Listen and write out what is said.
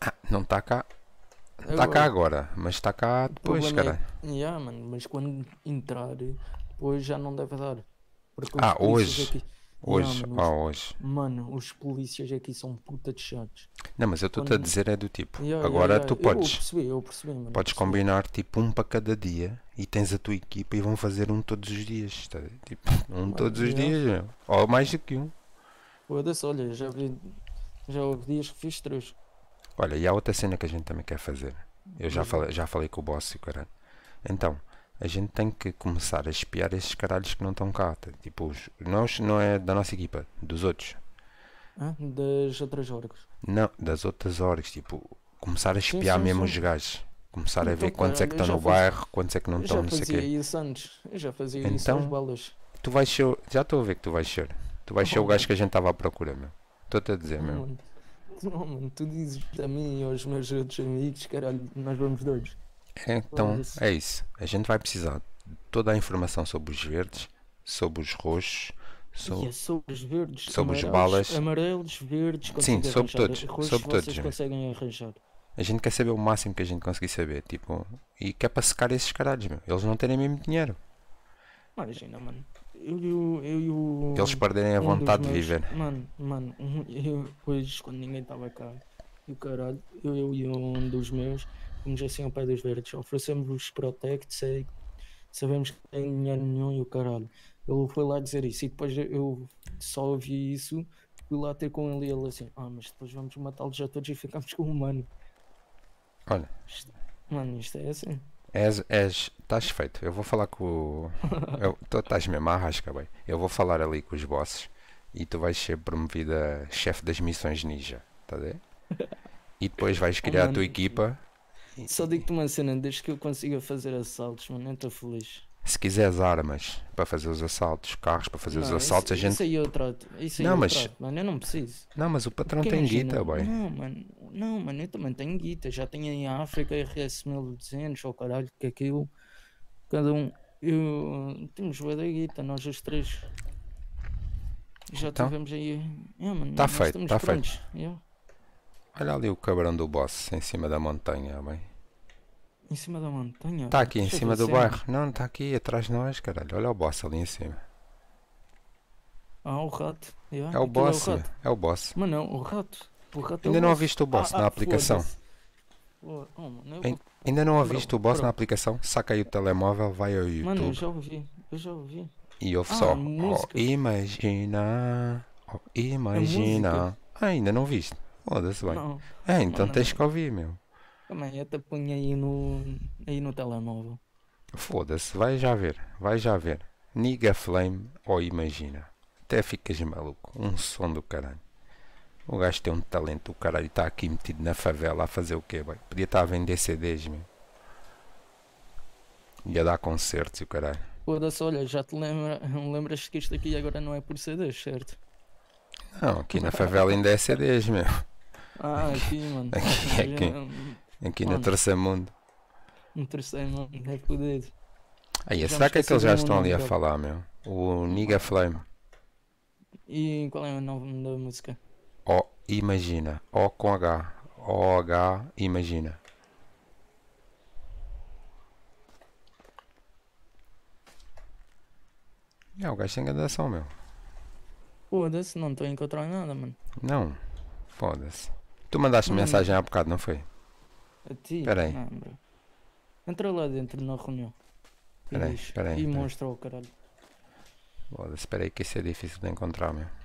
Ah, não está cá. está cá agora, mas está cá depois, é cara. É... Yeah, mano, mas quando entrar, depois já não deve dar. ah, hoje. Aqui... Hoje, yeah, mano, ah, hoje. Mano, os polícias aqui são puta de chatos. Não, mas eu estou-te quando... a dizer é do tipo. Yeah, agora tu podes. Eu percebi, eu percebi, mano, podes percebi. combinar tipo um para cada dia e tens a tua equipa e vão fazer um todos os dias. Tá? Tipo, um mano, todos os dias. Ou mais do que um. Foda-se, olha, já vi, já houve dias que fiz três. Olha, e há outra cena que a gente também quer fazer. Eu já falei, já falei com o boss e o caralho. Então, a gente tem que começar a espiar esses caralhos que não estão cá. Tá? Tipo, os, nós não é da nossa equipa, dos outros. das outras orgs? Não, das outras orgs. Tipo, começar a espiar sim, sim, mesmo sim. os gajos. Começar então, a ver quantos é que estão no faz... bairro, quantos é que não estão, não sei o quê. Eu já fazia isso antes. Eu já fazia então, isso balas. Tu vais ser. Já estou a ver que tu vais ser. Tu vais tá ser o gajo que a gente estava à procura, meu. Estou-te a dizer, meu. Muito. Não, mano, tu dizes a mim e aos meus outros amigos, caralho, nós vamos dois. Então, é isso. A gente vai precisar de toda a informação sobre os verdes, sobre os roxos, yeah, é sobre os verdes, sobre amarelos, os balas, amarelos, verdes, sim, sobre arranjar. todos, Roxos sobre todos. conseguem arranjar. A gente quer saber o máximo que a gente conseguir saber, tipo, e que é para secar esses caralhos, meu. Eles não terem mesmo dinheiro. Imagina, mano eu, eu, eu, eu Eles perderem a um vontade de viver. Mano, mano, eu, hoje quando ninguém estava cá, o caralho, eu, eu e um dos meus, fomos assim ao pé dos verdes, oferecemos-vos Protect, sei, sabemos que tem dinheiro nenhum e o caralho. Ele foi lá dizer isso e depois eu só ouvi isso, fui lá ter com ele e ele assim, ah, mas depois vamos matá-los a todos e ficamos com o humano. Olha. Isto, mano, isto é assim. És, és, estás feito. Eu vou falar com o. Estás mesmo à rasca, bem. Eu vou falar ali com os bosses e tu vais ser promovida chefe das missões ninja, tá a E depois vais criar oh, a tua equipa. Só digo-te uma cena, desde que eu consiga fazer assaltos, mano, eu estou feliz. Se quiseres armas para fazer os assaltos, carros para fazer não, os assaltos, isso, a gente. Isso aí eu é trato. Isso aí não, eu é mas... trato, mano. Eu não preciso. Não, mas o patrão Porque tem guita, boy. Não, mano não, mano, eu também tenho guita, já tenho em África RS 1200 ou oh, caralho, que é aquilo. Cada um. Eu, temos boa da guita, nós os três. Já então, tivemos aí. É, mano, tá feito, está feito. Yeah. É. Olha ali o cabrão do boss em cima da montanha, bem. Em cima da montanha? Está aqui, em cima do é bairro. Não, está aqui atrás de nós, caralho. Olha o boss ali em cima. Ah, o rato. Yeah. É o Aquilo boss. É o, é o boss. Mano, é o rato. Ainda não ouviste o boss ah, na ah, aplicação? Oh, mano, Ainda não ouviste o boss na aplicação? Saca aí o telemóvel, vai ao YouTube. Mano, eu já ouvi, eu já ouvi. E ouve ah, só. Oh, imagina. Oh, imagina. Ah, ainda não viste. Foda-se bem. É, então mano, tens que ouvir, meu. também eu te ponho aí no. aí no telemóvel. Foda-se, vai já ver, vai já ver. Niga Flame ou oh, Imagina. Até ficas maluco. Um som do caralho. O gajo tem um talento, o caralho está aqui metido na favela a fazer o quê? Bem? Podia estar tá a vender CDs, meu. Ia dar concertos e o caralho. Foda-se, olha, já te lembra, lembras que isto aqui agora não é por CDs, certo? Não, aqui na favela ainda é CDs, meu. Ah, aqui, mano. Aqui, aqui, aqui, mano, no terceiro mundo. No terceiro mundo, é fodido. Aí, será que é que eles já estão ali a falar, meu? O Niga Flame. E qual é o nome da música? O imagina. O com H. O H imagina. É, o gajo tem gradação, meu. Foda-se, não estou a encontrar nada, mano. Não, foda-se. Tu mandaste mensagem há bocado, não foi? A ti? Peraí. Não, Entra lá dentro na reunião. Peraí, peraí. E peraí. mostra o caralho. Foda-se, peraí que isso é difícil de encontrar, meu.